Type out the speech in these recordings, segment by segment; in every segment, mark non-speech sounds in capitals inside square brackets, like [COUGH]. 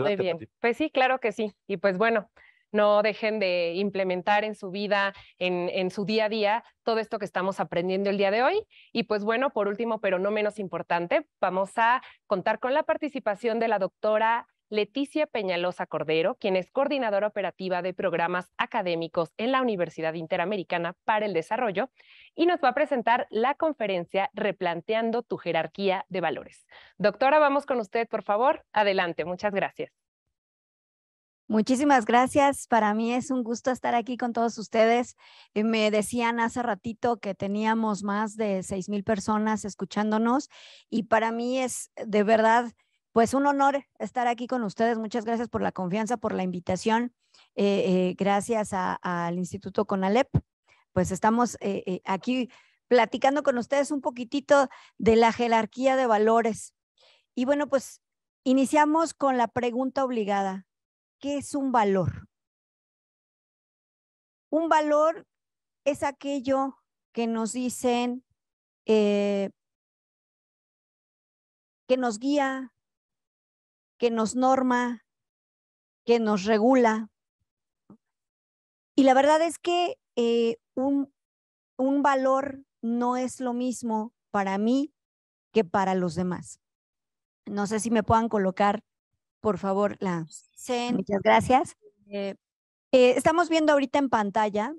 Muy bien. Pues sí, claro que sí. Y pues bueno, no dejen de implementar en su vida, en, en, su día a día, todo esto que estamos aprendiendo el día de hoy. Y pues bueno, por último, pero no menos importante, vamos a contar con la participación de la doctora Leticia Peñalosa Cordero, quien es coordinadora operativa de programas académicos en la Universidad Interamericana para el Desarrollo, y nos va a presentar la conferencia Replanteando tu jerarquía de valores. Doctora, vamos con usted, por favor. Adelante, muchas gracias. Muchísimas gracias. Para mí es un gusto estar aquí con todos ustedes. Eh, me decían hace ratito que teníamos más de seis mil personas escuchándonos y para mí es de verdad pues un honor estar aquí con ustedes. Muchas gracias por la confianza, por la invitación. Eh, eh, gracias al Instituto Conalep. Pues estamos eh, aquí platicando con ustedes un poquitito de la jerarquía de valores. Y bueno, pues iniciamos con la pregunta obligada. ¿Qué es un valor? Un valor es aquello que nos dicen, que nos guía, que nos norma, que nos regula. Y la verdad es que eh, un, un valor no es lo mismo para mí que para los demás. No sé si me puedan colocar, por favor, la... Muchas gracias. Eh, eh, estamos viendo ahorita en pantalla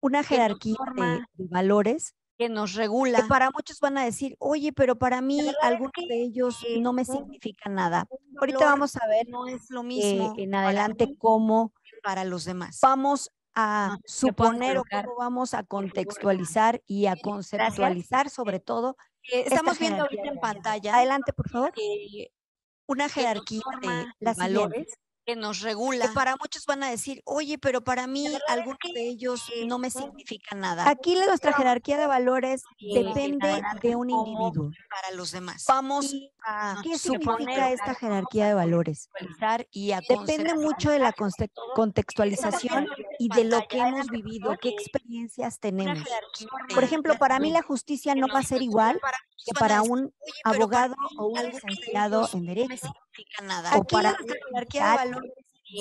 una jerarquía de, valores que nos regula. para muchos van a decir, oye, pero para mí algunos de ellos eh, no me significan nada. Ahorita vamos a ver no es lo eh, mismo en adelante como para los demás. Vamos a suponer o cómo vamos a contextualizar y a conceptualizar sobre todo. Eh, estamos viendo ahorita en pantalla. Adelante, por favor. una jerarquía de las valores que nos regula. para muchos van a decir, oye, pero para mí algunos de ellos no me significa nada. Aquí nuestra jerarquía de valores depende de un individuo. Para los demás. Vamos ah, a ¿Qué significa esta jerarquía de valores? Y depende mucho de la contextualización y de lo que hemos vivido, qué experiencias tenemos. Por ejemplo, para mí la justicia no va a ser igual que para un abogado o un licenciado en derecho. O para la jerarquía de valores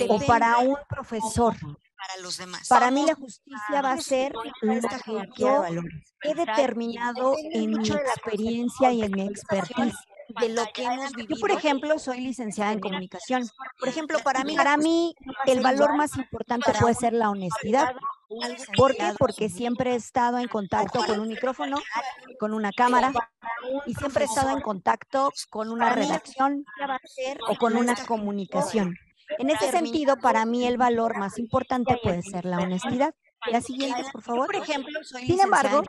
o para un profesor. Para los demás. Para mí la justicia va a ser lo que he determinado en mi experiencia y en mi expertise de lo que hemos Yo, por ejemplo, soy licenciada en comunicación. Por ejemplo, para mí, para mí el valor más importante puede ser la honestidad. ¿Por qué? Porque siempre he estado en contacto con un micrófono, con una cámara, y siempre he estado en contacto con una redacción o con una comunicación. En ese sentido, para mí el valor más importante puede ser la honestidad. La siguiente, por favor. Por ejemplo, Sin embargo,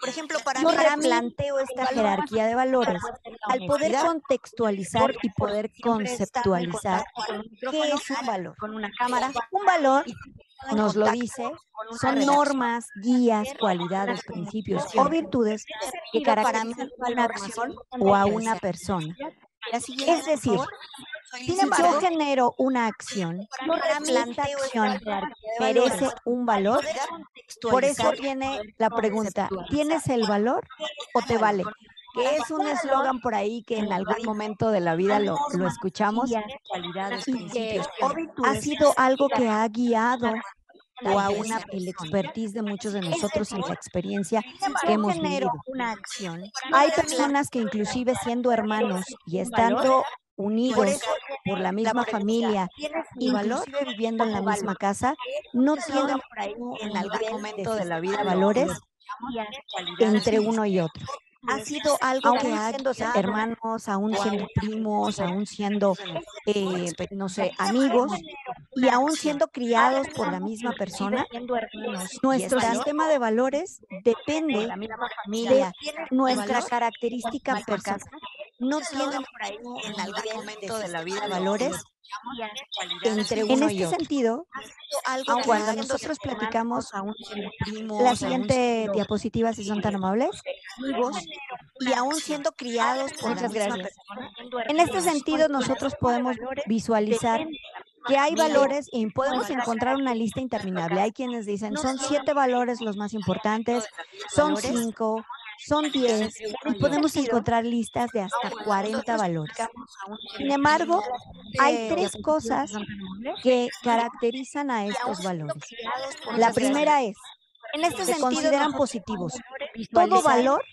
por ejemplo, para yo mí, planteo esta jerarquía de valores al poder contextualizar y poder conceptualizar qué es un valor. Con una cámara, un valor nos lo dice, son normas, guías, cualidades, principios o virtudes que caracterizan a una acción o a una persona. Es decir, si yo genero una acción, la este merece un valor, por eso viene la pregunta, ¿tienes el valor o te vale? que es un eslogan por ahí que en algún momento de la vida lo, escuchamos y ha sido algo que ha guiado o a una, el expertise de muchos de nosotros y la experiencia que hemos vivido. Hay personas que inclusive siendo hermanos y estando unidos por, la misma familia, y valor, viviendo en la misma casa, no tienen en algún momento de la vida valores entre uno y otro. Ha sido algo que ha, siendo hermanos, aún siendo primos, aún siendo, eh, no sé, amigos, y aún siendo criados por la misma persona, nuestro sistema de valores depende de nuestra característica personal no tienen por ahí en algún momento este de la vida valores en este sentido cuando nosotros platicamos a la siguiente diapositiva si son tan amables eh, y aún siendo criados por las grandes en este sentido nosotros podemos visualizar que hay valores y podemos encontrar una lista interminable. Hay quienes dicen son siete valores los más importantes, son cinco, son 10 y podemos encontrar listas de hasta 40 valores. Sin embargo, hay tres cosas que caracterizan a estos valores. La primera es, en este se consideran positivos. Todo valor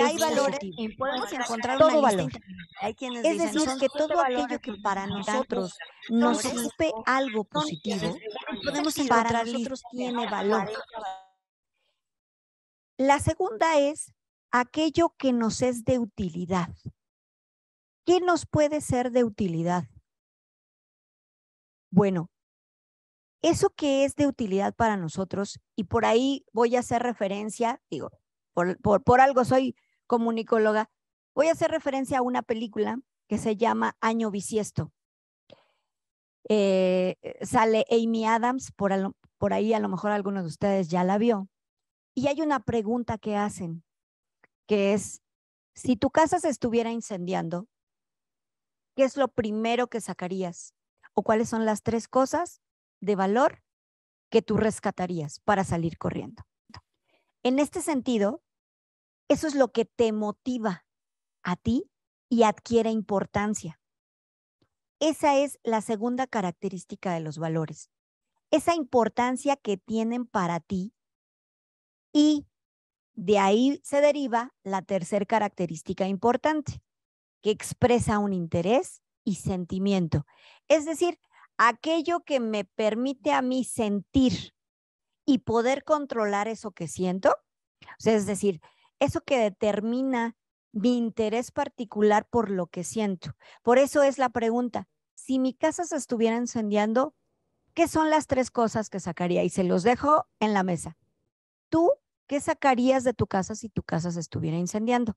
hay valores podemos encontrar todo valor. es decir, que todo aquello que para nosotros nos supe algo positivo, podemos encontrar para nosotros tiene valor. La segunda es aquello que nos es de utilidad. ¿Qué nos puede ser de utilidad? Bueno, eso que es de utilidad para nosotros, y por ahí voy a hacer referencia, digo, por, algo soy comunicóloga, voy a hacer referencia a una película que se llama Año Bisiesto. Eh, sale Amy Adams, por, ahí a lo mejor algunos de ustedes ya la vio, y hay una pregunta que hacen, que es, si tu casa se estuviera incendiando, ¿qué es lo primero que sacarías? ¿O cuáles son las tres cosas de valor que tú rescatarías para salir corriendo? En este sentido, eso es lo que te motiva a ti y adquiere importancia. Esa es la segunda característica de los valores. Esa importancia que tienen para ti y de ahí se deriva la tercer característica importante, que expresa un interés y sentimiento. Es decir, aquello que me permite a mí sentir y poder controlar eso que siento. es decir, eso que determina mi interés particular por lo que siento. Por eso es la pregunta, si mi casa se estuviera incendiando, ¿qué son las tres cosas que sacaría? Y se los dejo en la mesa. Tú ¿Qué sacarías de tu casa si tu casa se estuviera incendiando?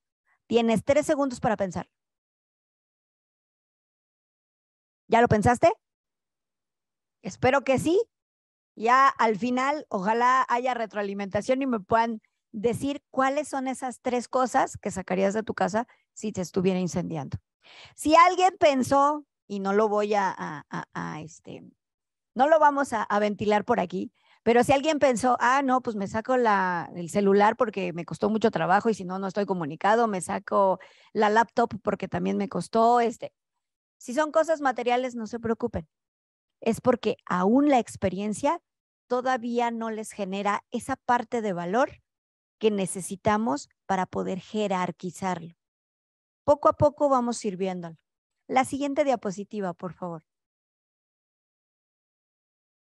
Tienes tres segundos para pensar. ¿Ya lo pensaste? Espero que sí. Ya al final, ojalá haya retroalimentación y me puedan decir cuáles son esas tres cosas que sacarías de tu casa si te estuviera incendiando. Si alguien pensó, y no lo voy a, a este, no lo vamos a, ventilar por aquí, pero si alguien pensó, ah, no, pues me saco el celular porque me costó mucho trabajo y si no, no estoy comunicado, me saco la laptop porque también me costó, este. Si son cosas materiales, no se preocupen. Es porque aún la experiencia todavía no les genera esa parte de valor que necesitamos para poder jerarquizarlo. Poco a poco vamos sirviéndolo. La siguiente diapositiva, por favor.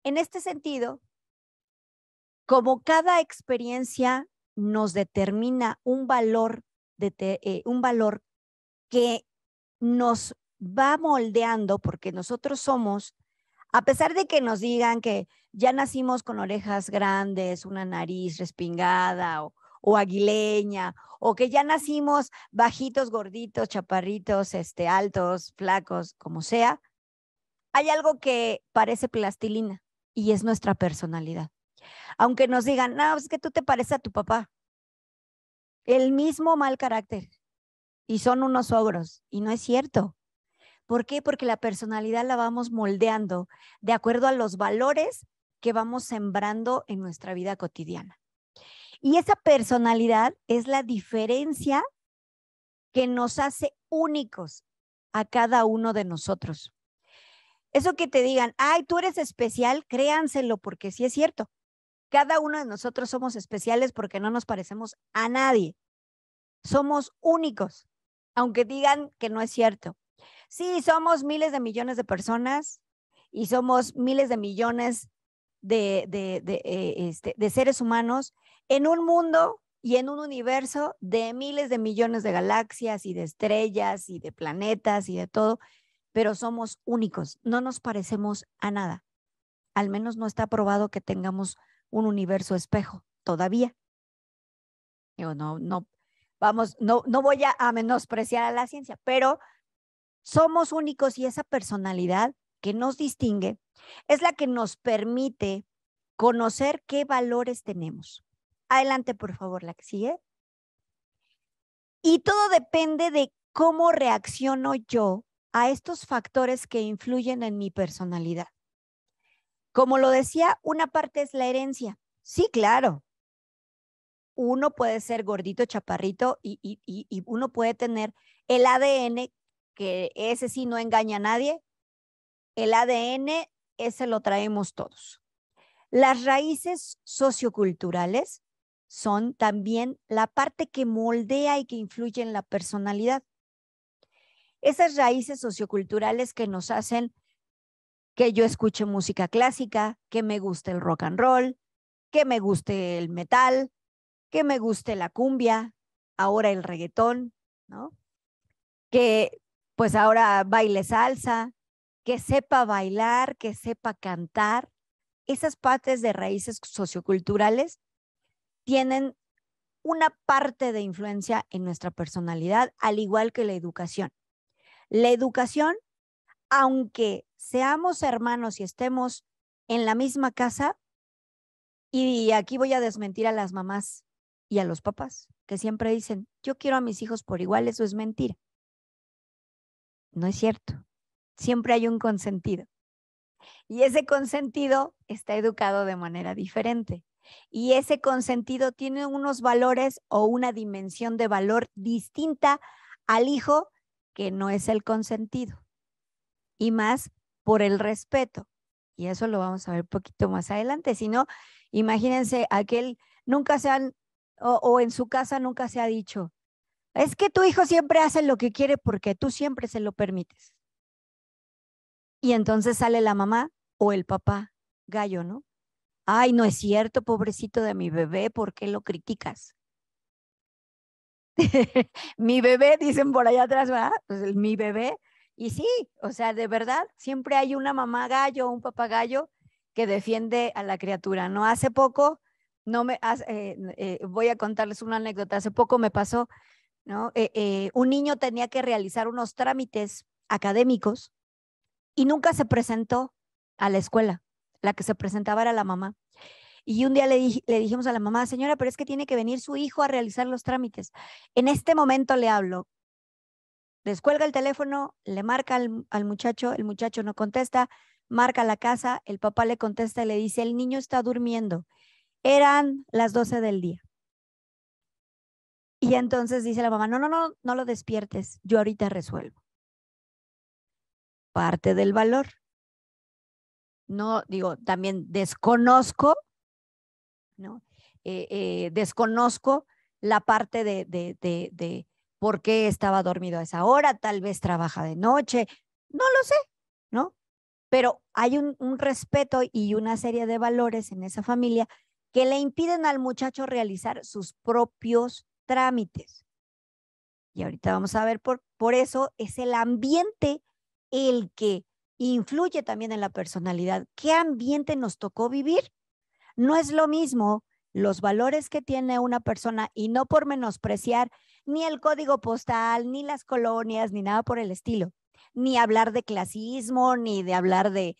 En este sentido, como cada experiencia nos determina un valor, de eh, un valor que nos va moldeando, porque nosotros somos, a pesar de que nos digan que ya nacimos con orejas grandes, una nariz respingada o, aguileña, o que ya nacimos bajitos, gorditos, chaparritos, este, altos, flacos, como sea, hay algo que parece plastilina y es nuestra personalidad aunque nos digan, no, pues, es que tú te pareces a tu papá. El mismo mal carácter. Y son unos ogros. Y no es cierto. ¿Por qué? Porque la personalidad la vamos moldeando de acuerdo a los valores que vamos sembrando en nuestra vida cotidiana. Y esa personalidad es la diferencia que nos hace únicos a cada uno de nosotros. Eso que te digan, ay, tú eres especial, créanselo, porque sí es cierto. Cada uno de nosotros somos especiales porque no nos parecemos a nadie. Somos únicos, aunque digan que no es cierto. Sí, somos miles de millones de personas y somos miles de millones de, eh, este, de, seres humanos en un mundo y en un universo de miles de millones de galaxias y de estrellas y de planetas y de todo, pero somos únicos, no nos parecemos a nada. Al menos no está probado que tengamos un universo espejo todavía. no, no, vamos, no, no voy a, a menospreciar a la ciencia, pero somos únicos y esa personalidad que nos distingue es la que nos permite conocer qué valores tenemos. Adelante, por favor, la que sigue. Y todo depende de cómo reacciono yo a estos factores que influyen en mi personalidad. Como lo decía, una parte es la herencia. Sí, claro. Uno puede ser gordito, chaparrito y, uno puede tener el ADN, que ese sí no engaña a nadie. El ADN, ese lo traemos todos. Las raíces socioculturales son también la parte que moldea y que influye en la personalidad. Esas raíces socioculturales que nos hacen que yo escuche música clásica, que me guste el rock and roll, que me guste el metal, que me guste la cumbia, ahora el reggaetón, ¿no? Que pues ahora baile salsa, que sepa bailar, que sepa cantar. Esas partes de raíces socioculturales tienen una parte de influencia en nuestra personalidad, al igual que la educación. La educación aunque seamos hermanos y estemos en la misma casa, y aquí voy a desmentir a las mamás y a los papás, que siempre dicen, yo quiero a mis hijos por igual, eso es mentira. No es cierto. Siempre hay un consentido. Y ese consentido está educado de manera diferente. Y ese consentido tiene unos valores o una dimensión de valor distinta al hijo que no es el consentido y más por el respeto. Y eso lo vamos a ver un poquito más adelante. Si no, imagínense aquel, nunca se han, o, en su casa nunca se ha dicho, es que tu hijo siempre hace lo que quiere porque tú siempre se lo permites. Y entonces sale la mamá o el papá, gallo, ¿no? Ay, no es cierto, pobrecito de mi bebé, ¿por qué lo criticas? [LAUGHS] mi bebé, dicen por allá atrás, ¿verdad? Pues, mi bebé, y sí, o sea, de verdad, siempre hay una mamá gallo, o un papá gallo que defiende a la criatura, ¿no? Hace poco, no me, eh, eh, voy a contarles una anécdota, hace poco me pasó, ¿no? Eh, un niño tenía que realizar unos trámites académicos y nunca se presentó a la escuela, la que se presentaba era la mamá. Y un día le, le dijimos a la mamá, señora, pero es que tiene que venir su hijo a realizar los trámites. En este momento le hablo, descuelga el teléfono, le marca al, muchacho, el muchacho no contesta, marca la casa, el papá le contesta y le dice, el niño está durmiendo. Eran las 12 del día. Y entonces dice la mamá, no, no, no, no lo despiertes, yo ahorita resuelvo. Parte del valor. No, digo, también desconozco, ¿no? Eh, eh, desconozco la parte de, de, de por qué estaba dormido a esa hora, tal vez trabaja de noche, no lo sé, ¿no? Pero hay un, respeto y una serie de valores en esa familia que le impiden al muchacho realizar sus propios trámites. Y ahorita vamos a ver por, por eso es el ambiente el que influye también en la personalidad. ¿Qué ambiente nos tocó vivir? No es lo mismo los valores que tiene una persona y no por menospreciar ni el código postal, ni las colonias, ni nada por el estilo, ni hablar de clasismo, ni de hablar de,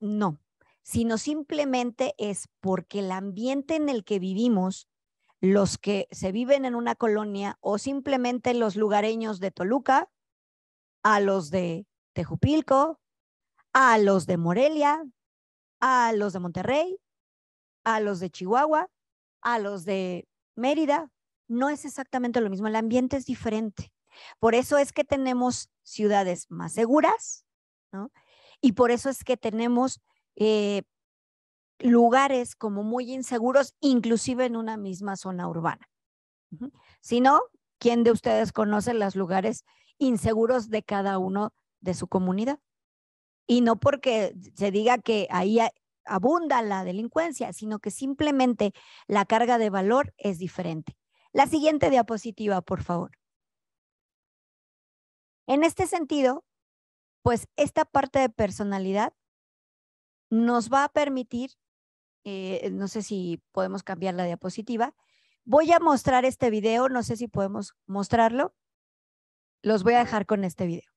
no, sino simplemente es porque el ambiente en el que vivimos, los que se viven en una colonia o simplemente los lugareños de Toluca, a los de Tejupilco, a los de Morelia, a los de Monterrey, a los de Chihuahua, a los de Mérida, no es exactamente lo mismo, el ambiente es diferente. Por eso es que tenemos ciudades más seguras, ¿no? Y por eso es que tenemos eh, lugares como muy inseguros, inclusive en una misma zona urbana. Si no, ¿quién de ustedes conoce los lugares inseguros de cada uno de su comunidad? Y no porque se diga que ahí abunda la delincuencia, sino que simplemente la carga de valor es diferente. La siguiente diapositiva, por favor. En este sentido, pues esta parte de personalidad nos va a permitir, eh, no sé si podemos cambiar la diapositiva, voy a mostrar este video, no sé si podemos mostrarlo, los voy a dejar con este video.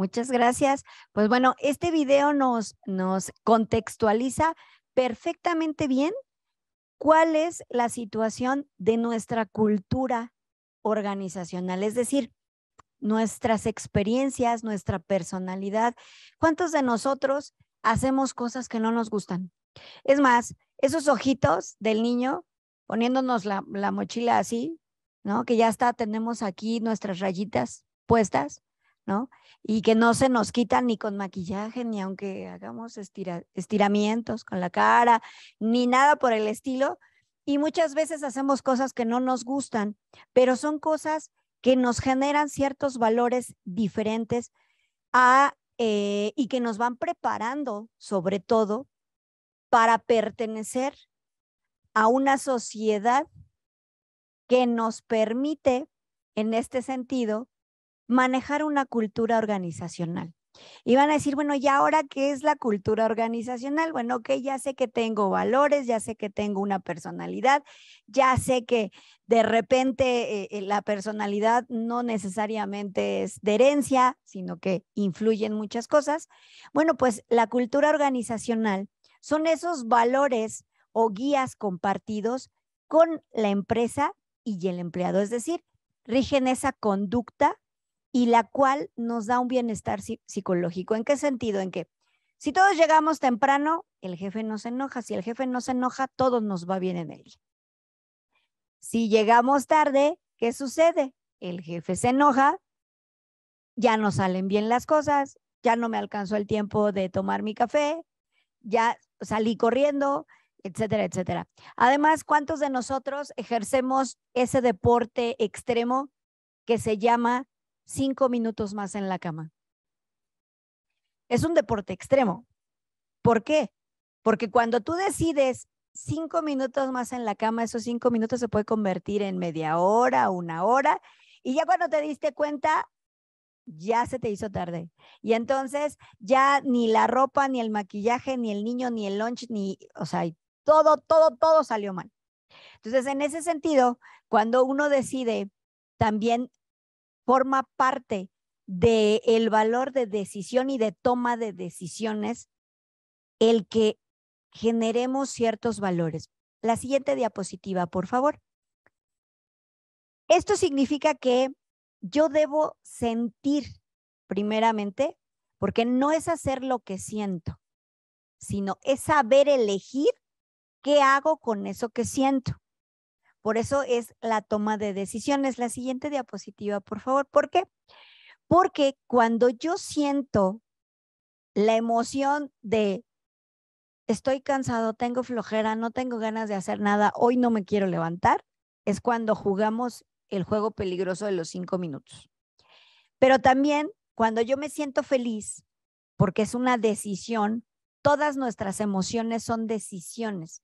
Muchas gracias. Pues bueno, este video nos, nos contextualiza perfectamente bien cuál es la situación de nuestra cultura organizacional, es decir, nuestras experiencias, nuestra personalidad. ¿Cuántos de nosotros hacemos cosas que no nos gustan? Es más, esos ojitos del niño poniéndonos la, la mochila así, ¿no? Que ya está, tenemos aquí nuestras rayitas puestas. Y que no se nos quitan ni con maquillaje, ni aunque hagamos estiramientos con la cara, ni nada por el estilo. Y muchas veces hacemos cosas que no nos gustan, pero son cosas que nos generan ciertos valores diferentes eh, y que nos van preparando, sobre todo, para pertenecer a una sociedad que nos permite, en este sentido, manejar una cultura organizacional. Y van a decir, bueno, ¿y ahora qué es la cultura organizacional? Bueno, ok, ya sé que tengo valores, ya sé que tengo una personalidad, ya sé que de repente eh, eh, la personalidad no necesariamente es de herencia, sino que influye en muchas cosas. Bueno, pues la cultura organizacional son esos valores o guías compartidos con la empresa y el empleado, es decir, rigen esa conducta y la cual nos da un bienestar psicológico. ¿En qué sentido? En que si todos llegamos temprano, el jefe no se enoja. Si el jefe no se enoja, todos nos va bien en él. Si llegamos tarde, ¿qué sucede? El jefe se enoja, ya no salen bien las cosas, ya no me alcanzó el tiempo de tomar mi café, ya salí corriendo, etcétera, etcétera. Además, ¿cuántos de nosotros ejercemos ese deporte extremo que se llama cinco minutos más en la cama. Es un deporte extremo. ¿Por qué? Porque cuando tú decides cinco minutos más en la cama, esos cinco minutos se puede convertir en media hora, una hora, y ya cuando te diste cuenta, ya se te hizo tarde. Y entonces ya ni la ropa, ni el maquillaje, ni el niño, ni el lunch, ni, o sea, todo, todo, todo salió mal. Entonces, en ese sentido, cuando uno decide también forma parte del el valor de decisión y de toma de decisiones el que generemos ciertos valores. La siguiente diapositiva, por favor. Esto significa que yo debo sentir primeramente, porque no es hacer lo que siento, sino es saber elegir qué hago con eso que siento. Por eso es la toma de decisiones. La siguiente diapositiva, por favor. ¿Por qué? Porque cuando yo siento la emoción de estoy cansado, tengo flojera, no tengo ganas de hacer nada, hoy no me quiero levantar, es cuando jugamos el juego peligroso de los cinco minutos. Pero también cuando yo me siento feliz, porque es una decisión, todas nuestras emociones son decisiones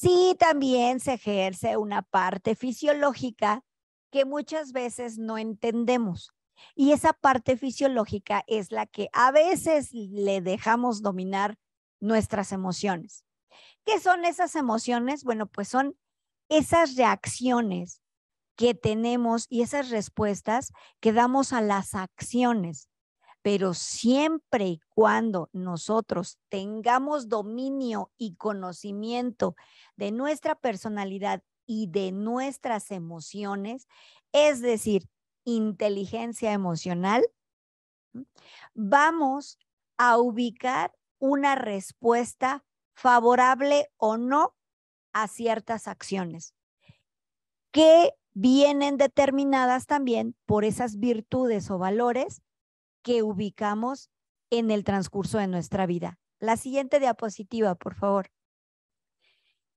sí también se ejerce una parte fisiológica que muchas veces no entendemos. Y esa parte fisiológica es la que a veces le dejamos dominar nuestras emociones. ¿Qué son esas emociones? Bueno, pues son esas reacciones que tenemos y esas respuestas que damos a las acciones pero siempre y cuando nosotros tengamos dominio y conocimiento de nuestra personalidad y de nuestras emociones, es decir, inteligencia emocional, vamos a ubicar una respuesta favorable o no a ciertas acciones que vienen determinadas también por esas virtudes o valores que ubicamos en el transcurso de nuestra vida. La siguiente diapositiva, por favor.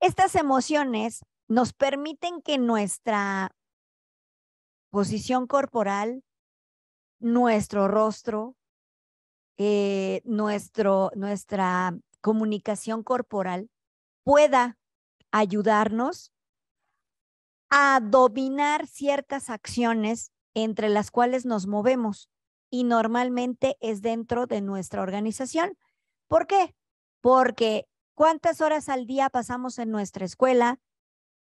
Estas emociones nos permiten que nuestra posición corporal, nuestro rostro, eh, nuestro, nuestra comunicación corporal pueda ayudarnos a dominar ciertas acciones entre las cuales nos movemos y normalmente es dentro de nuestra organización. ¿Por qué? Porque cuántas horas al día pasamos en nuestra escuela,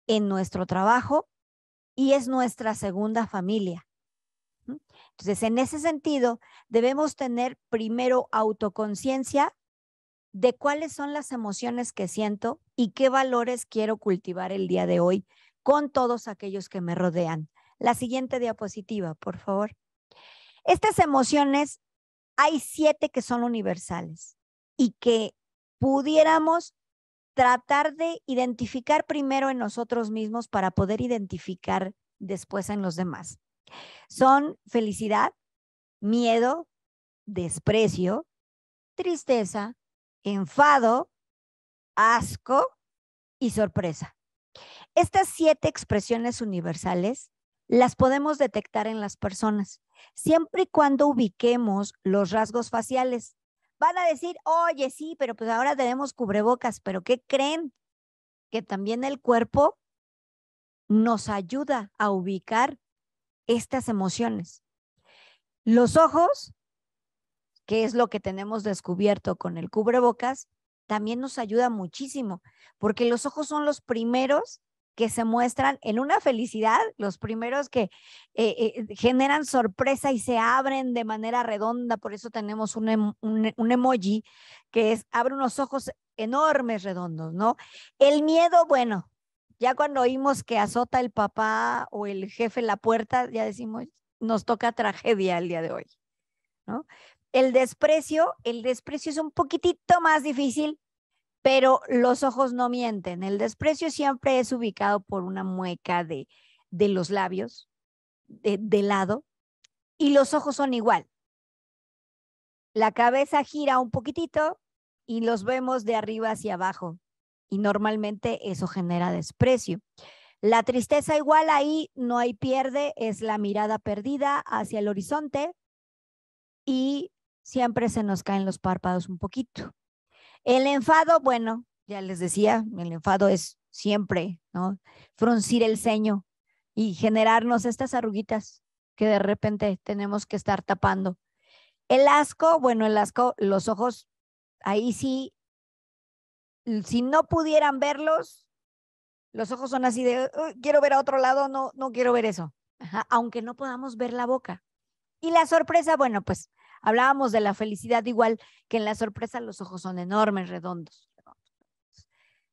en nuestro trabajo y es nuestra segunda familia. ¿Mm? Entonces, en ese sentido, debemos tener primero autoconciencia de cuáles son las emociones que siento y qué valores quiero cultivar el día de hoy con todos aquellos que me rodean. La siguiente diapositiva, por favor. Estas emociones, hay siete que son universales y que pudiéramos tratar de identificar primero en nosotros mismos para poder identificar después en los demás. Son felicidad, miedo, desprecio, tristeza, enfado, asco y sorpresa. Estas siete expresiones universales las podemos detectar en las personas siempre y cuando ubiquemos los rasgos faciales. Van a decir, oye, sí, pero pues ahora tenemos cubrebocas, pero ¿qué creen? Que también el cuerpo nos ayuda a ubicar estas emociones. Los ojos, que es lo que tenemos descubierto con el cubrebocas, también nos ayuda muchísimo, porque los ojos son los primeros que se muestran en una felicidad, los primeros que eh, eh, generan sorpresa y se abren de manera redonda, por eso tenemos em, un, emoji que es, abre unos ojos enormes, redondos, ¿no? El miedo, bueno, ya cuando oímos que azota el papá o el jefe la puerta, ya decimos, nos toca tragedia el día de hoy, ¿no? El desprecio, el desprecio es un poquitito más difícil pero los ojos no mienten. El desprecio siempre es ubicado por una mueca de, los labios, de, de lado, y los ojos son igual. La cabeza gira un poquitito y los vemos de arriba hacia abajo. Y normalmente eso genera desprecio. La tristeza igual ahí no hay pierde, es la mirada perdida hacia el horizonte y siempre se nos caen los párpados un poquito. El enfado, bueno, ya les decía, el enfado es siempre, ¿no? Fruncir el ceño y generarnos estas arruguitas que de repente tenemos que estar tapando. El asco, bueno, el asco, los ojos, ahí sí, si no pudieran verlos, los ojos son así de, quiero ver a otro lado, no, no quiero ver eso, aunque no podamos ver la boca. Y la sorpresa, bueno, pues Hablábamos de la felicidad igual que en la sorpresa los ojos son enormes, redondos.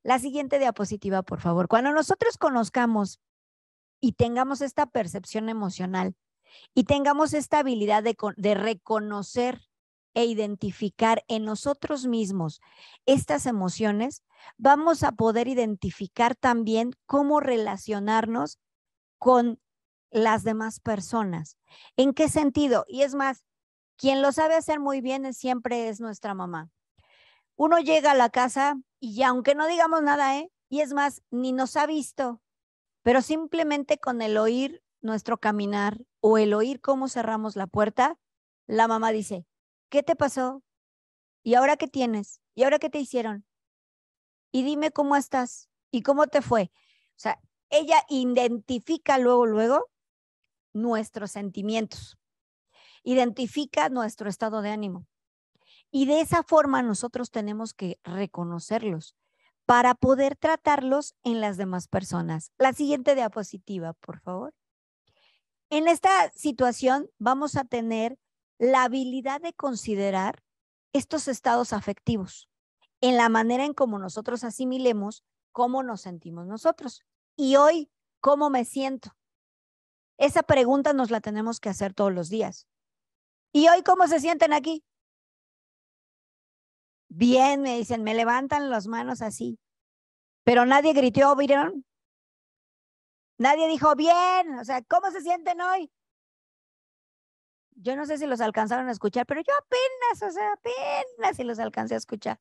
La siguiente diapositiva, por favor. Cuando nosotros conozcamos y tengamos esta percepción emocional y tengamos esta habilidad de, de reconocer e identificar en nosotros mismos estas emociones, vamos a poder identificar también cómo relacionarnos con las demás personas. ¿En qué sentido? Y es más, quien lo sabe hacer muy bien siempre es nuestra mamá. Uno llega a la casa y aunque no digamos nada, ¿eh? y es más, ni nos ha visto, pero simplemente con el oír nuestro caminar o el oír cómo cerramos la puerta, la mamá dice, ¿qué te pasó? ¿Y ahora qué tienes? ¿Y ahora qué te hicieron? Y dime cómo estás y cómo te fue. O sea, ella identifica luego, luego nuestros sentimientos identifica nuestro estado de ánimo. Y de esa forma nosotros tenemos que reconocerlos para poder tratarlos en las demás personas. La siguiente diapositiva, por favor. En esta situación vamos a tener la habilidad de considerar estos estados afectivos en la manera en como nosotros asimilemos cómo nos sentimos nosotros. Y hoy, ¿cómo me siento? Esa pregunta nos la tenemos que hacer todos los días. ¿Y hoy cómo se sienten aquí? Bien, me dicen, me levantan las manos así. Pero nadie gritó, ¿vieron? Nadie dijo, bien, o sea, ¿cómo se sienten hoy? Yo no sé si los alcanzaron a escuchar, pero yo apenas, o sea, apenas si los alcancé a escuchar,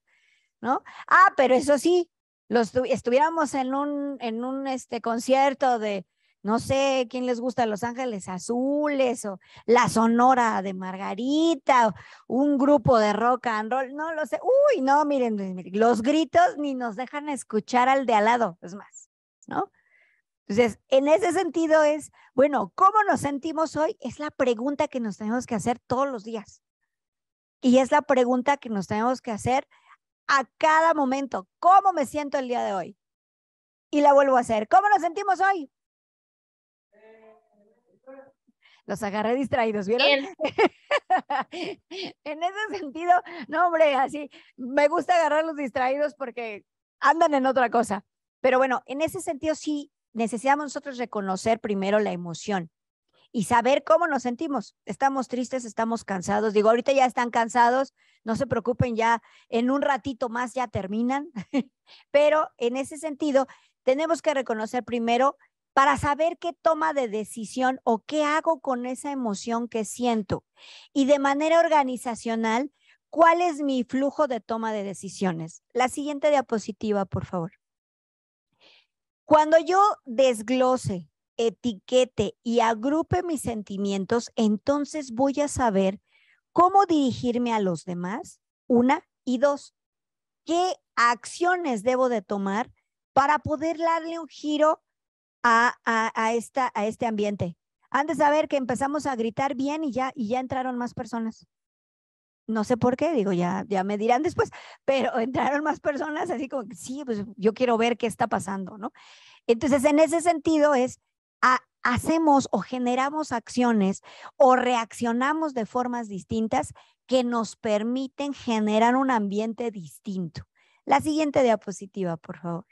¿no? Ah, pero eso sí, los estuviéramos en un, en un este, concierto de, no sé quién les gusta Los Ángeles Azules o La Sonora de Margarita, o un grupo de rock and roll, no lo sé. Uy, no, miren, los gritos ni nos dejan escuchar al de al lado, es más, ¿no? Entonces, en ese sentido es, bueno, ¿cómo nos sentimos hoy? Es la pregunta que nos tenemos que hacer todos los días. Y es la pregunta que nos tenemos que hacer a cada momento. ¿Cómo me siento el día de hoy? Y la vuelvo a hacer. ¿Cómo nos sentimos hoy? los agarré distraídos, ¿vieron? [LAUGHS] en ese sentido, no, hombre, así, me gusta los distraídos porque andan en otra cosa. Pero bueno, en ese sentido sí necesitamos nosotros reconocer primero la emoción y saber cómo nos sentimos. Estamos tristes, estamos cansados. Digo, ahorita ya están cansados, no se preocupen, ya en un ratito más ya terminan. [LAUGHS] Pero en ese sentido, tenemos que reconocer primero para saber qué toma de decisión o qué hago con esa emoción que siento. Y de manera organizacional, ¿cuál es mi flujo de toma de decisiones? La siguiente diapositiva, por favor. Cuando yo desglose, etiquete y agrupe mis sentimientos, entonces voy a saber cómo dirigirme a los demás, una, y dos, qué acciones debo de tomar para poder darle un giro a, esta, a este ambiente. antes de saber que empezamos a gritar bien y ya, y ya entraron más personas. No sé por qué, digo, ya, ya me dirán después, pero [LAUGHS] entraron más personas así como, sí, pues yo quiero ver qué está pasando, ¿no? Entonces, en ese sentido es, hacemos o generamos acciones o reaccionamos de formas distintas que nos permiten generar un ambiente distinto. La siguiente diapositiva, por favor.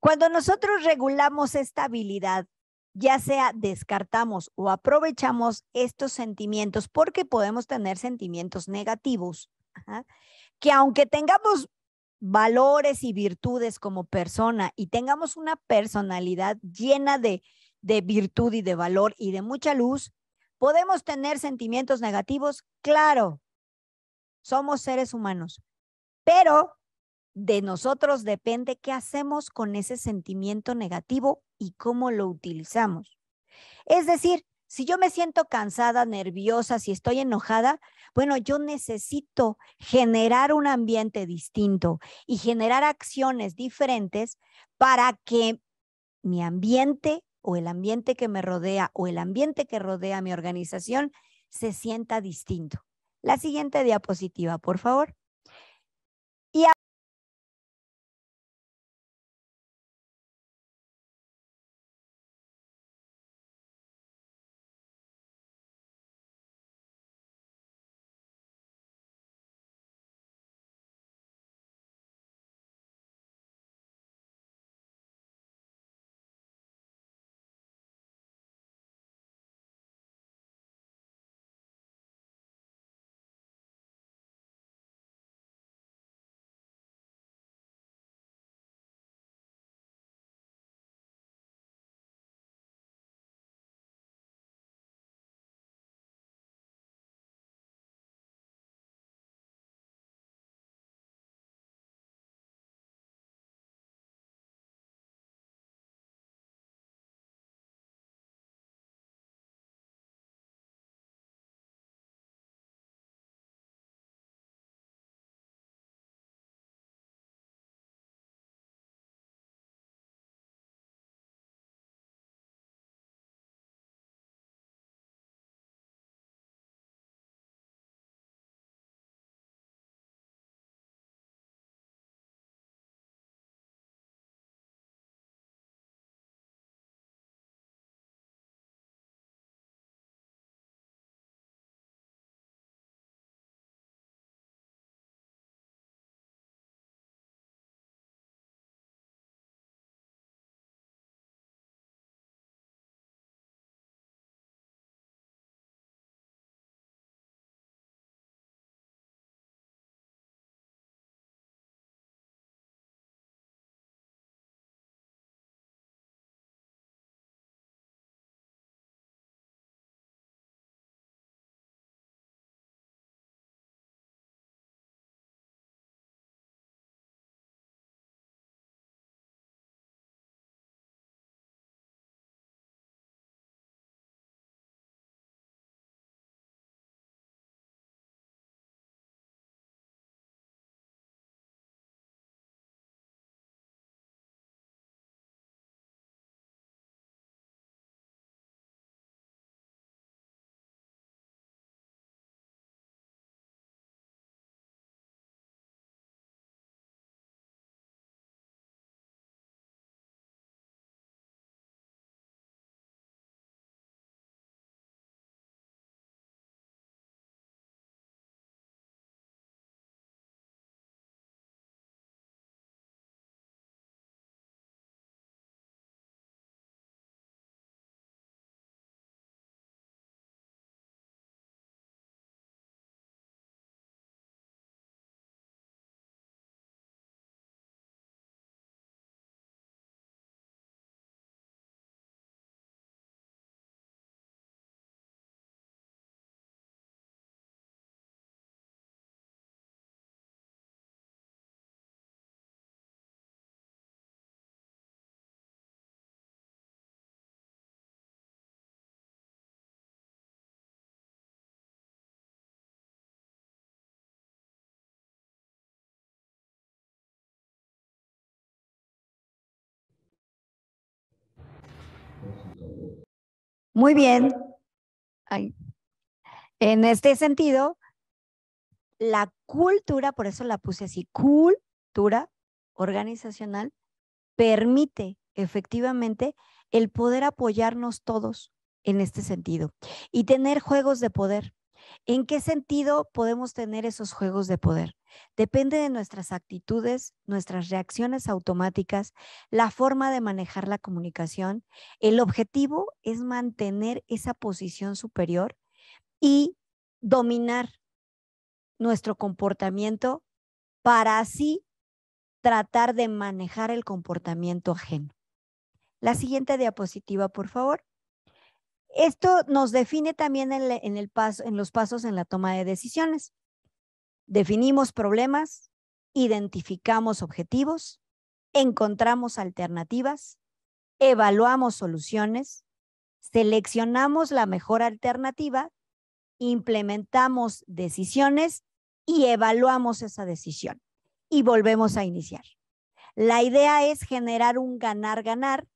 Cuando nosotros regulamos esta habilidad, ya sea descartamos o aprovechamos estos sentimientos, porque podemos tener sentimientos negativos, que aunque tengamos valores y virtudes como persona y tengamos una personalidad llena de virtud y de valor y de mucha luz, podemos tener sentimientos negativos, claro, somos seres humanos, pero de nosotros depende qué hacemos con ese sentimiento negativo y cómo lo utilizamos. Es decir, si yo me siento cansada, nerviosa, si estoy enojada, bueno, yo necesito generar un ambiente distinto y generar acciones diferentes para que mi ambiente o el ambiente que me rodea o el ambiente que rodea mi organización se sienta distinto. La siguiente diapositiva, por favor. Y Muy bien. En este sentido, la cultura, por eso la puse así, cultura organizacional, permite efectivamente el poder apoyarnos todos en este sentido y tener juegos de poder. ¿En qué sentido podemos tener esos juegos de poder? Depende de nuestras actitudes, nuestras reacciones automáticas, la forma de manejar la comunicación. El objetivo es mantener esa posición superior y dominar nuestro comportamiento para así tratar de manejar el comportamiento ajeno. La siguiente diapositiva, por favor. Esto nos define también en, los pasos en la toma de decisiones. Definimos problemas, identificamos objetivos, encontramos alternativas, evaluamos soluciones, seleccionamos la mejor alternativa, implementamos decisiones y evaluamos esa decisión y volvemos a iniciar. La idea es generar un ganar-ganar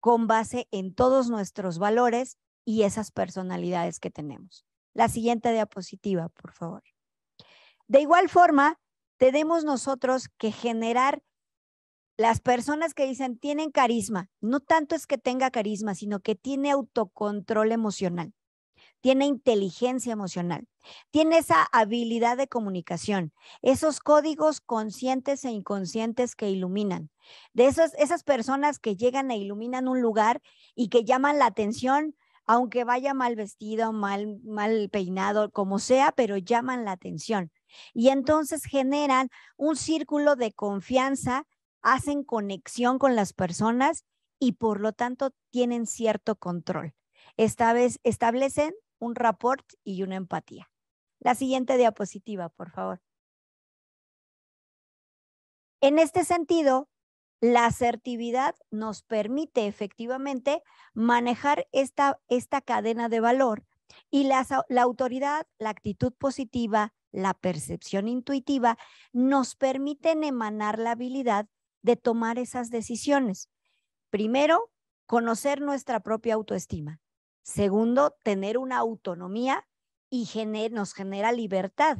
con base en todos nuestros valores y esas personalidades que tenemos. La siguiente diapositiva, por favor. De igual forma, tenemos nosotros que generar las personas que dicen tienen carisma. No tanto es que tenga carisma, sino que tiene autocontrol emocional tiene inteligencia emocional, tiene esa habilidad de comunicación, esos códigos conscientes e inconscientes que iluminan. De esas, esas personas que llegan e iluminan un lugar y que llaman la atención, aunque vaya mal vestido, mal, mal peinado, como sea, pero llaman la atención. Y entonces generan un círculo de confianza, hacen conexión con las personas y por lo tanto tienen cierto control. Esta vez establecen un rapport y una empatía. La siguiente diapositiva, por favor. En este sentido, la asertividad nos permite efectivamente manejar esta, cadena de valor y la autoridad, la actitud positiva, la percepción intuitiva nos permiten emanar la habilidad de tomar esas decisiones. Primero, conocer nuestra propia autoestima. Segundo, tener una autonomía y nos genera libertad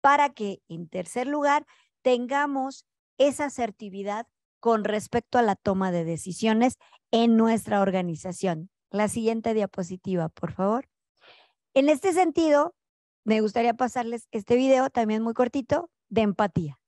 para que, en tercer lugar, tengamos esa asertividad con respecto a la toma de decisiones en nuestra organización. La siguiente diapositiva, por favor. En este sentido, me gustaría pasarles este video, también muy cortito, de empatía.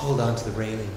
hold on to the railing.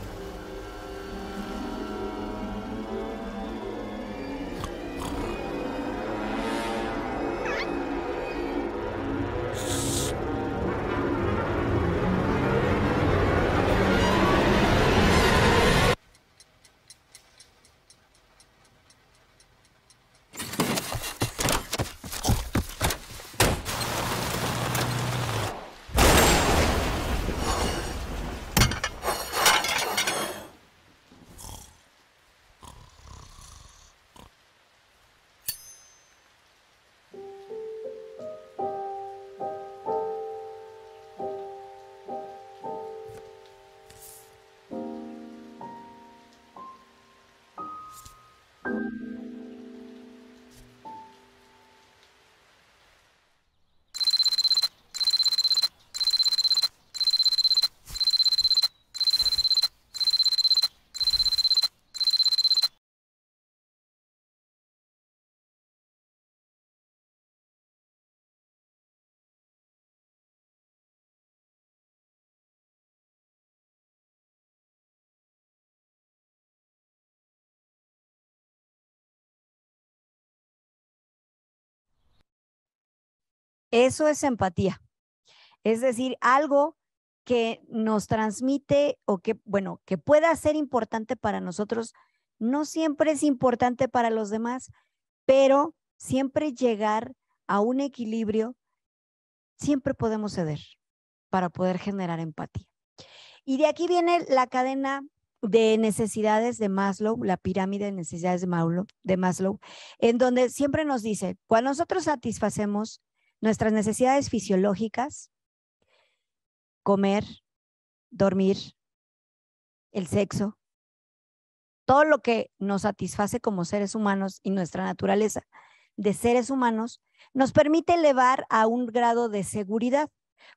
Eso es empatía. Es decir, algo que nos transmite o que, bueno, que pueda ser importante para nosotros, no siempre es importante para los demás, pero siempre llegar a un equilibrio, siempre podemos ceder para poder generar empatía. Y de aquí viene la cadena de necesidades de Maslow, la pirámide de necesidades de Maslow, de Maslow en donde siempre nos dice, cuando nosotros satisfacemos Nuestras necesidades fisiológicas, comer, dormir, el sexo, todo lo que nos satisface como seres humanos y nuestra naturaleza de seres humanos, nos permite elevar a un grado de seguridad.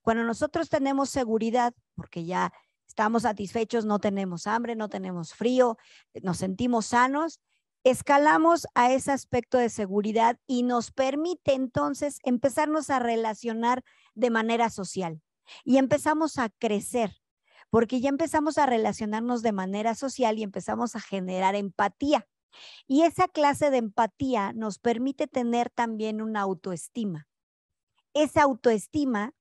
Cuando nosotros tenemos seguridad, porque ya estamos satisfechos, no tenemos hambre, no tenemos frío, nos sentimos sanos, escalamos a ese aspecto de seguridad y nos permite entonces empezarnos a relacionar de manera social y empezamos a crecer, porque ya empezamos a relacionarnos de manera social y empezamos a generar empatía. Y esa clase de empatía nos permite tener también una autoestima. Esa autoestima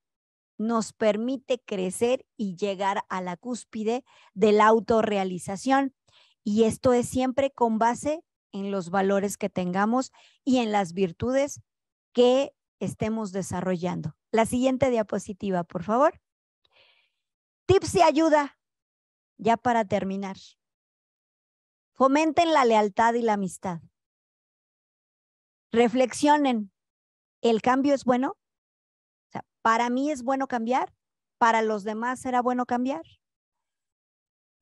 nos permite crecer y llegar a la cúspide de la autorrealización. Y esto es siempre con base en los valores que tengamos y en las virtudes que estemos desarrollando. La siguiente diapositiva, por favor. Tips y ayuda, ya para terminar. Fomenten la lealtad y la amistad. Reflexionen, ¿el cambio es bueno? O sea, ¿Para mí es bueno cambiar? ¿Para los demás será bueno cambiar?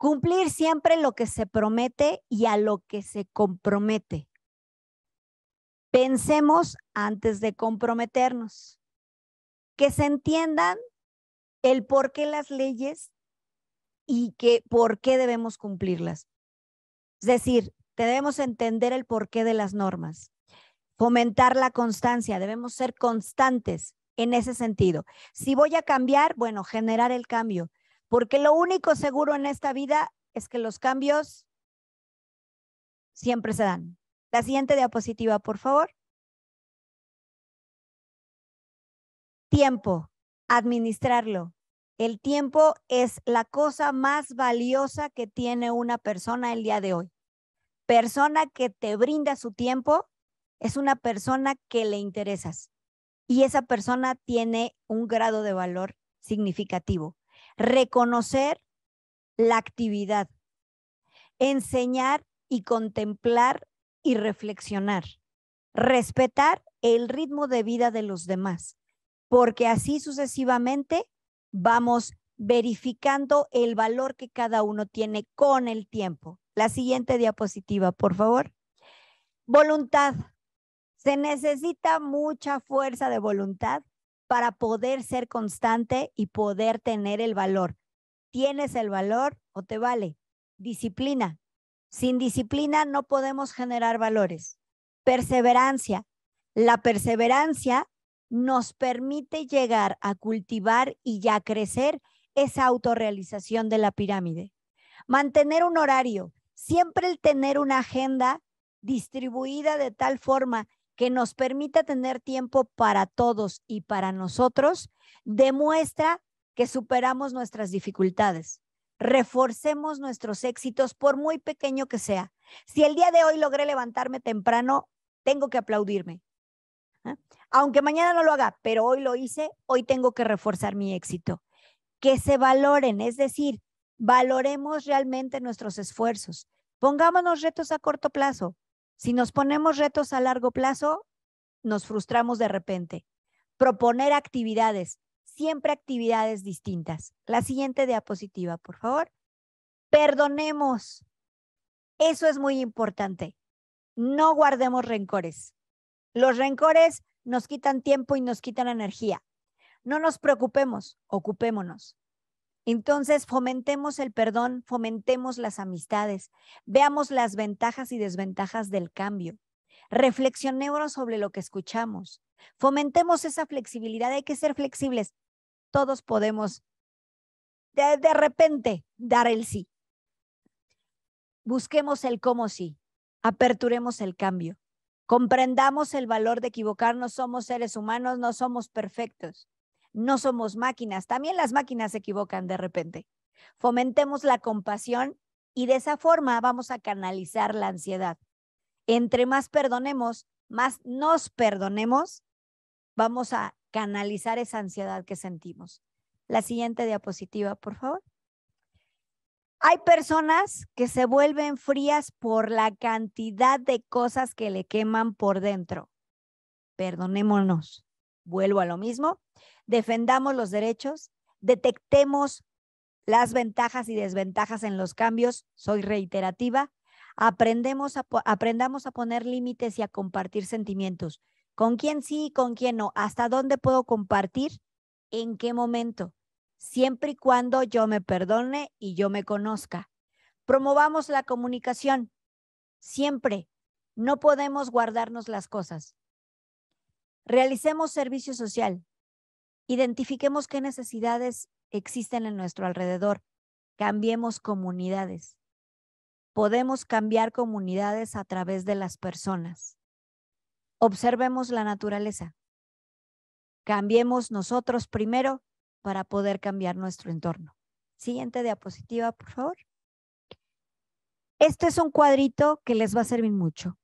Cumplir siempre lo que se promete y a lo que se compromete. Pensemos antes de comprometernos. Que se entiendan el porqué qué las leyes y que por qué debemos cumplirlas. Es decir, debemos entender el porqué de las normas, fomentar la constancia, debemos ser constantes en ese sentido. Si voy a cambiar, bueno, generar el cambio. Porque lo único seguro en esta vida es que los cambios siempre se dan. La siguiente diapositiva, por favor. Tiempo, administrarlo. El tiempo es la cosa más valiosa que tiene una persona el día de hoy. Persona que te brinda su tiempo es una persona que le interesas y esa persona tiene un grado de valor significativo reconocer la actividad, enseñar y contemplar y reflexionar, respetar el ritmo de vida de los demás, porque así sucesivamente vamos verificando el valor que cada uno tiene con el tiempo. La siguiente diapositiva, por favor. Voluntad. Se necesita mucha fuerza de voluntad para poder ser constante y poder tener el valor. ¿Tienes el valor o te vale? Disciplina. Sin disciplina no podemos generar valores. Perseverancia. La perseverancia nos permite llegar a cultivar y ya crecer esa autorrealización de la pirámide. Mantener un horario, siempre el tener una agenda distribuida de tal forma que nos permita tener tiempo para todos y para nosotros, demuestra que superamos nuestras dificultades. Reforcemos nuestros éxitos por muy pequeño que sea. Si el día de hoy logré levantarme temprano, tengo que aplaudirme. ¿eh? Aunque mañana no lo haga, pero hoy lo hice, hoy tengo que reforzar mi éxito. Que se valoren, es decir, valoremos realmente nuestros esfuerzos. Pongámonos retos a corto plazo, si nos ponemos retos a largo plazo, nos frustramos de repente. Proponer actividades, siempre actividades distintas. La siguiente diapositiva, por favor. Perdonemos. Eso es muy importante. No guardemos rencores. Los rencores nos quitan tiempo y nos quitan energía. No nos preocupemos, ocupémonos. Entonces, fomentemos el perdón, fomentemos las amistades, veamos las ventajas y desventajas del cambio, reflexionemos sobre lo que escuchamos, fomentemos esa flexibilidad, hay que ser flexibles. Todos podemos de, de repente dar el sí. Busquemos el cómo sí, aperturemos el cambio, comprendamos el valor de equivocarnos, somos seres humanos, no somos perfectos. No somos máquinas. También las máquinas se equivocan de repente. Fomentemos la compasión y de esa forma vamos a canalizar la ansiedad. Entre más perdonemos, más nos perdonemos, vamos a canalizar esa ansiedad que sentimos. La siguiente diapositiva, por favor. Hay personas que se vuelven frías por la cantidad de cosas que le queman por dentro. Perdonémonos. Vuelvo a lo mismo defendamos los derechos, detectemos las ventajas y desventajas en los cambios, soy reiterativa, aprendamos a poner límites y a compartir sentimientos. ¿Con quién sí y con quién no? ¿Hasta dónde puedo compartir? ¿En qué momento? Siempre y cuando yo me perdone y yo me conozca. Promovamos la comunicación. Siempre. No podemos guardarnos las cosas. Realicemos servicio social. Identifiquemos qué necesidades existen en nuestro alrededor. Cambiemos comunidades. Podemos cambiar comunidades a través de las personas. Observemos la naturaleza. Cambiemos nosotros primero para poder cambiar nuestro entorno. Siguiente diapositiva, por favor. Este es un cuadrito que les va a servir mucho.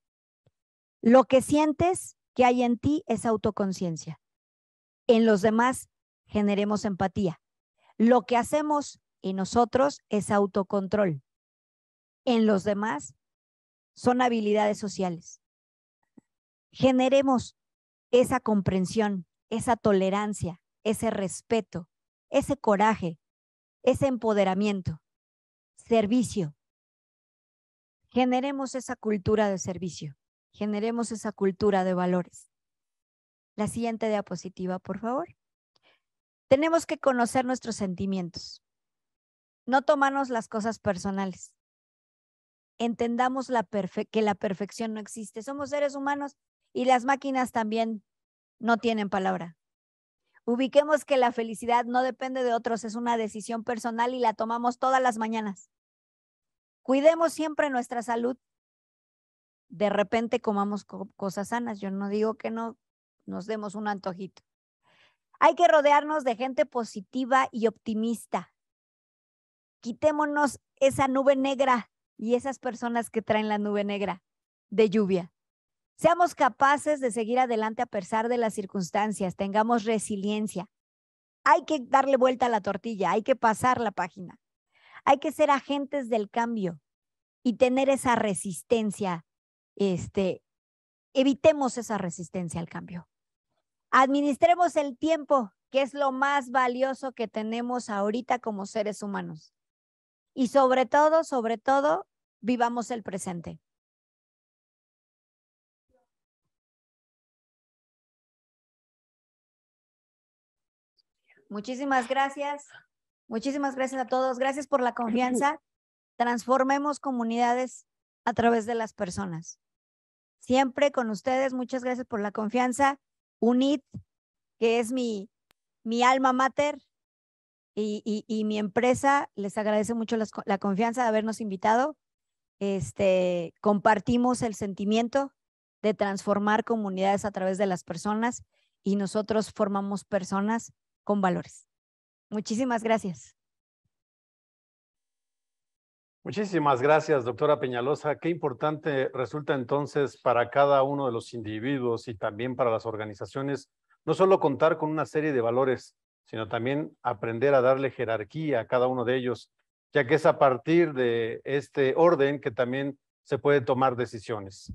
Lo que sientes que hay en ti es autoconciencia en los demás generemos empatía. Lo que hacemos en nosotros es autocontrol. En los demás son habilidades sociales. Generemos esa comprensión, esa tolerancia, ese respeto, ese coraje, ese empoderamiento, servicio. Generemos esa cultura de servicio, generemos esa cultura de valores. La siguiente diapositiva, por favor. Tenemos que conocer nuestros sentimientos. No tomarnos las cosas personales. Entendamos la que la perfección no existe. Somos seres humanos y las máquinas también no tienen palabra. Ubiquemos que la felicidad no depende de otros, es una decisión personal y la tomamos todas las mañanas. Cuidemos siempre nuestra salud. De repente comamos cosas sanas. Yo no digo que no nos demos un antojito. Hay que rodearnos de gente positiva y optimista. Quitémonos esa nube negra y esas personas que traen la nube negra de lluvia. Seamos capaces de seguir adelante a pesar de las circunstancias, tengamos resiliencia. Hay que darle vuelta a la tortilla, hay que pasar la página. Hay que ser agentes del cambio y tener esa resistencia. Este, evitemos esa resistencia al cambio. Administremos el tiempo, que es lo más valioso que tenemos ahorita como seres humanos. Y sobre todo, sobre todo, vivamos el presente. Muchísimas gracias. Muchísimas gracias a todos. Gracias por la confianza. Transformemos comunidades a través de las personas. Siempre con ustedes. Muchas gracias por la confianza. UNIT, que es mi, alma mater y, mi empresa. Les agradece mucho la confianza de habernos invitado. Este, compartimos el sentimiento de transformar comunidades a través de las personas y nosotros formamos personas con valores. Muchísimas gracias. Muchísimas gracias, doctora Peñalosa. Qué importante resulta entonces para cada uno de los individuos y también para las organizaciones no solo contar con una serie de valores, sino también aprender a darle jerarquía a cada uno de ellos, ya que es a partir de este orden que también se puede tomar decisiones.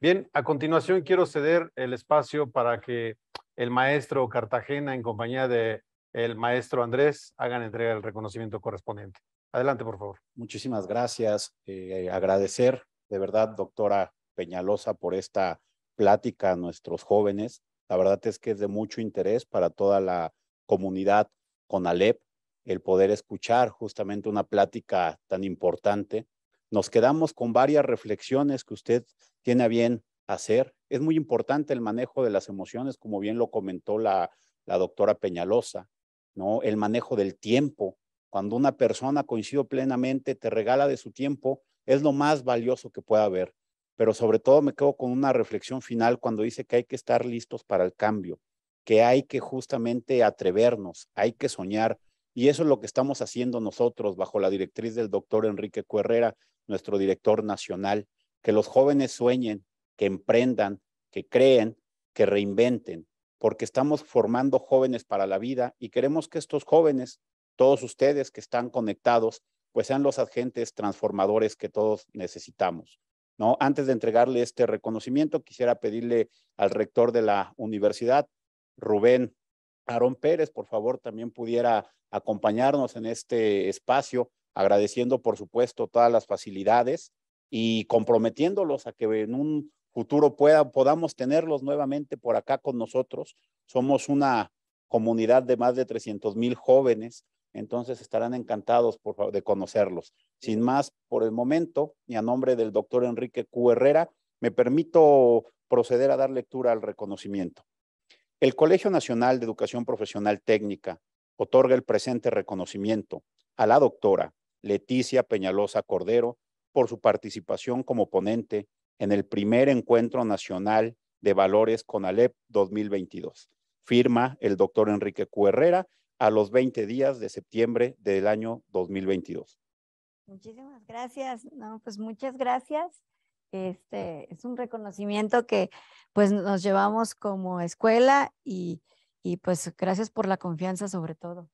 Bien, a continuación quiero ceder el espacio para que el maestro Cartagena, en compañía de el maestro Andrés, hagan entrega el reconocimiento correspondiente. Adelante, por favor. Muchísimas gracias. Eh, agradecer de verdad, doctora Peñalosa, por esta plática a nuestros jóvenes. La verdad es que es de mucho interés para toda la comunidad con Alep el poder escuchar justamente una plática tan importante. Nos quedamos con varias reflexiones que usted tiene a bien hacer. Es muy importante el manejo de las emociones, como bien lo comentó la, la doctora Peñalosa, ¿no? El manejo del tiempo, cuando una persona, coincido plenamente, te regala de su tiempo, es lo más valioso que pueda haber. Pero sobre todo me quedo con una reflexión final cuando dice que hay que estar listos para el cambio, que hay que justamente atrevernos, hay que soñar. Y eso es lo que estamos haciendo nosotros bajo la directriz del doctor Enrique Cuerrera, nuestro director nacional, que los jóvenes sueñen, que emprendan, que creen, que reinventen, porque estamos formando jóvenes para la vida y queremos que estos jóvenes todos ustedes que están conectados, pues sean los agentes transformadores que todos necesitamos. ¿no? Antes de entregarle este reconocimiento, quisiera pedirle al rector de la universidad, Rubén Aarón Pérez, por favor, también pudiera acompañarnos en este espacio, agradeciendo, por supuesto, todas las facilidades y comprometiéndolos a que en un futuro podamos tenerlos nuevamente por acá con nosotros. Somos una comunidad de más de 300 mil jóvenes entonces estarán encantados por de conocerlos. Sin más, por el momento, y a nombre del doctor Enrique Q. me permito proceder a dar lectura al reconocimiento. El Colegio Nacional de Educación Profesional Técnica otorga el presente reconocimiento a la doctora Leticia Peñalosa Cordero por su participación como ponente en el primer Encuentro Nacional de Valores CONALEP 2022. Firma el doctor Enrique Q a los 20 días de septiembre del año 2022. Muchísimas gracias. No, pues muchas gracias. Este es un reconocimiento que pues nos llevamos como escuela y, pues gracias por la confianza sobre todo.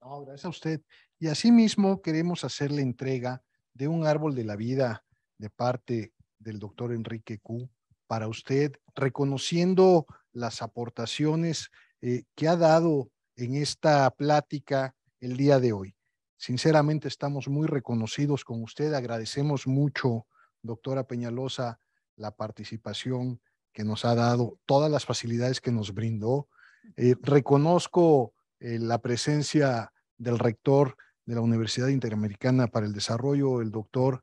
No, gracias a usted. Y asimismo queremos hacer la entrega de un árbol de la vida de parte del doctor Enrique Q para usted, reconociendo las aportaciones eh, que ha dado en esta plática el día de hoy. Sinceramente estamos muy reconocidos con usted, agradecemos mucho, doctora Peñalosa, la participación que nos ha dado, todas las facilidades que nos brindó. Eh, reconozco eh, la presencia del rector de la Universidad Interamericana para el Desarrollo, el doctor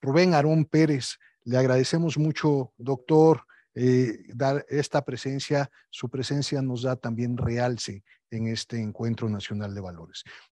Rubén Aarón Pérez. Le agradecemos mucho, doctor, eh, dar esta presencia, su presencia nos da también realce en este encuentro nacional de valores.